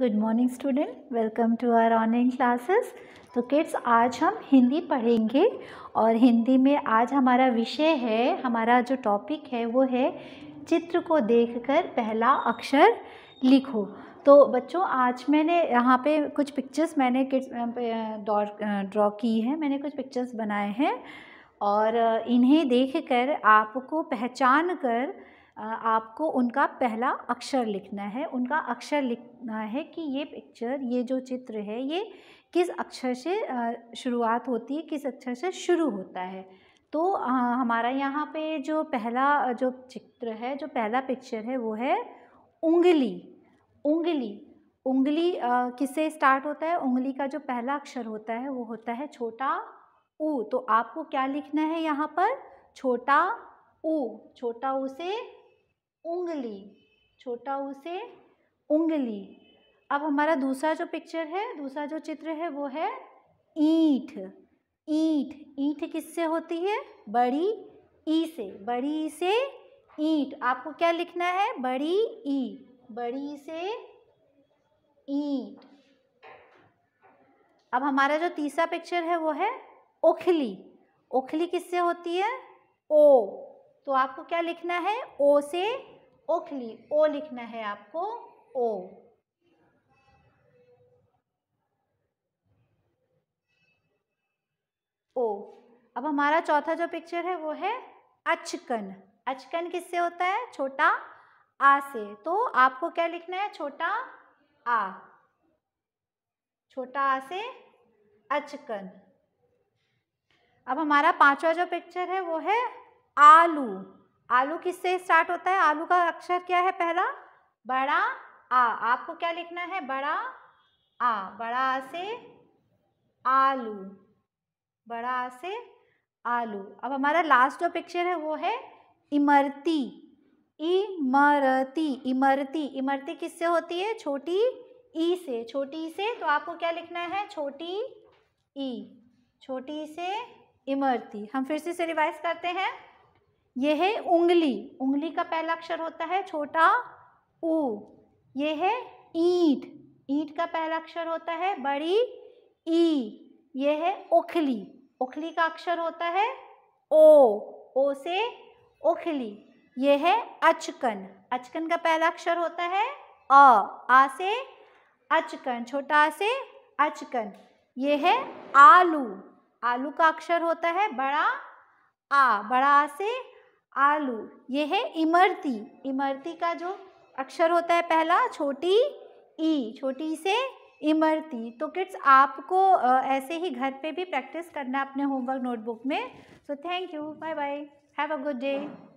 good morning student welcome to our online classes तो kids आज हम हिंदी पढ़ेंगे और हिंदी में आज हमारा विषय है हमारा जो टॉपिक है वो है चित्र को देखकर पहला अक्षर लिखो तो बच्चों आज मैंने यहाँ पे कुछ पिक्चर्स मैंने किड्स ड्रॉ की है मैंने कुछ पिक्चर्स बनाए हैं और इन्हें देखकर आपको पहचान कर आपको उनका पहला अक्षर लिखना है उनका अक्षर लिखना है कि ये पिक्चर ये जो चित्र है ये किस अक्षर से शुरुआत होती है किस अक्षर से शुरू होता है तो हमारा यहाँ पे जो पहला जो चित्र है जो पहला पिक्चर है वो है उंगली उंगली उंगली किससे स्टार्ट होता है उंगली का जो पहला अक्षर होता है वो होता है छोटा ऊ तो आपको क्या लिखना है यहाँ पर छोटा ऊ छोटा ऊ से उंगली छोटा ऊ से उंगली अब हमारा दूसरा जो पिक्चर है दूसरा जो चित्र है वो है ईंट ईंट ईंट किससे होती है बड़ी ई से बड़ी ई से ईंट आपको क्या लिखना है बड़ी ई बड़ी से ईंट अब हमारा जो तीसरा पिक्चर है वो है ओखली ओखली किससे होती है ओ तो आपको क्या लिखना है ओ से ओखली ओ लिखना है आपको ओ ओ अब हमारा चौथा जो पिक्चर है वो है अचकन अचकन किससे होता है छोटा आ से तो आपको क्या लिखना है छोटा आ छोटा आ से अचकन अब हमारा पांचवा जो पिक्चर है वो है आलू आलू किससे स्टार्ट होता है आलू का अक्षर क्या है पहला बड़ा आ आपको क्या लिखना है बड़ा आ बड़ा आ से आलू बड़ा आ से आलू अब हमारा लास्ट जो पिक्चर है वो है इमरती इमरती इमरती इमरती किससे होती है छोटी ई से छोटी ई से तो आपको क्या लिखना है छोटी ई छोटी से इमरती हम फिर से इसे रिवाइज करते हैं ये है उंगली उंगली का पहला अक्षर होता है छोटा उ ये है ईट ईट का पहला अक्षर होता है बड़ी ई ये है ओखली ओखली का अक्षर होता है ओ ओ से ओखली ये है अचकन अचकन का पहला अक्षर होता है अ आ से अचकन छोटा आ से अचकन ये है आलू आलू का अक्षर होता है बड़ा आ बड़ा आ से आलू ये है इमरती इमरती का जो अक्षर होता है पहला छोटी ई छोटी से इमरती तो किड्स आपको ऐसे ही घर पे भी प्रैक्टिस करना है अपने होमवर्क नोटबुक में so thank you bye bye have a good day